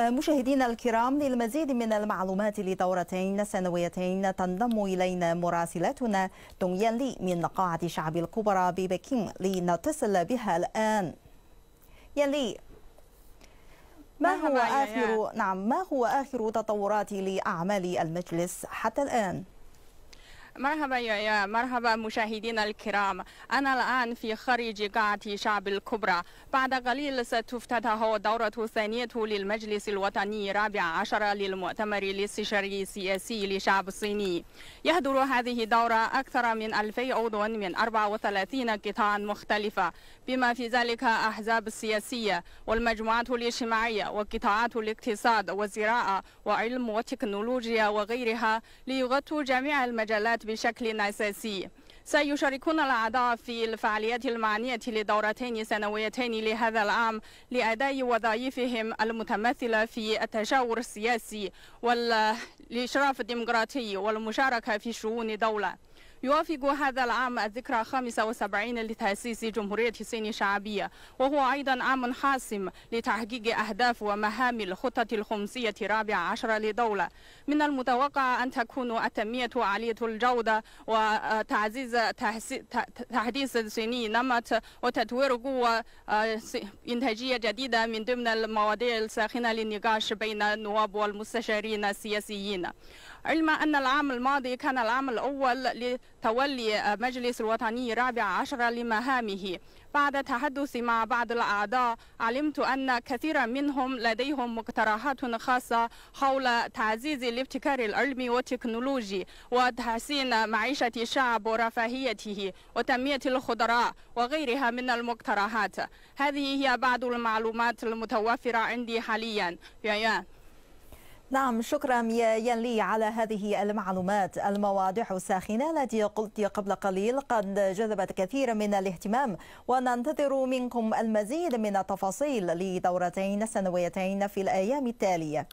مشاهدينا الكرام للمزيد من المعلومات لدورتين سنويتين تنضم إلينا مراسلتنا دونيان لي من قاعة شعب الكبرى ببكين لنتصل بها الآن يلي ما هو آخر نعم ما هو آخر تطورات لأعمال المجلس حتى الآن؟ مرحبا يا, يا مرحبا مشاهدينا الكرام أنا الآن في خارج قاعة شعب الكبرى بعد قليل ستفتتح دورة ثانية للمجلس الوطني الرابع عشر للمؤتمر الاستشاري السياسي لشعب الصيني يهدر هذه الدورة أكثر من 2000 عضو من 34 قطاع مختلفة بما في ذلك أحزاب السياسية والمجموعات الاجتماعية وقطاعات الاقتصاد والزراعة وعلم وتكنولوجيا وغيرها ليغطوا جميع المجالات بشكل أساسي سيشاركون الأعضاء في الفعاليات المعنية لدورتين سنويتين لهذا العام لأداء وظائفهم المتمثلة في التشاور السياسي والإشراف الديمقراطي والمشاركة في شؤون دولة يوافق هذا العام الذكرى 75 لتأسيس جمهورية الصين الشعبية وهو أيضا عام حاسم لتحقيق أهداف ومهام الخطة الخمسية الرابعة عشرة لدولة من المتوقع أن تكون التنمية عالية الجودة وتعزيز تحديث الصيني نمط وتطوير قوة آه، إنتاجية جديدة من ضمن المواضيع الساخنة للنقاش بين النواب والمستشارين السياسيين علما أن العام الماضي كان العام الأول لتولي مجلس الوطني الرابع عشر لمهامه بعد تحدثي مع بعض الأعضاء علمت أن كثيرا منهم لديهم مقترحات خاصة حول تعزيز الابتكار العلمي والتكنولوجي وتحسين معيشة الشعب ورفاهيته وتنمية الخضراء وغيرها من المقترحات هذه هي بعض المعلومات المتوفرة عندي حاليا يوان نعم شكرا يا ينلي على هذه المعلومات المواضيع الساخنة التي قلت قبل قليل قد جذبت كثيرا من الاهتمام وننتظر منكم المزيد من التفاصيل لدورتين سنويتين في الأيام التالية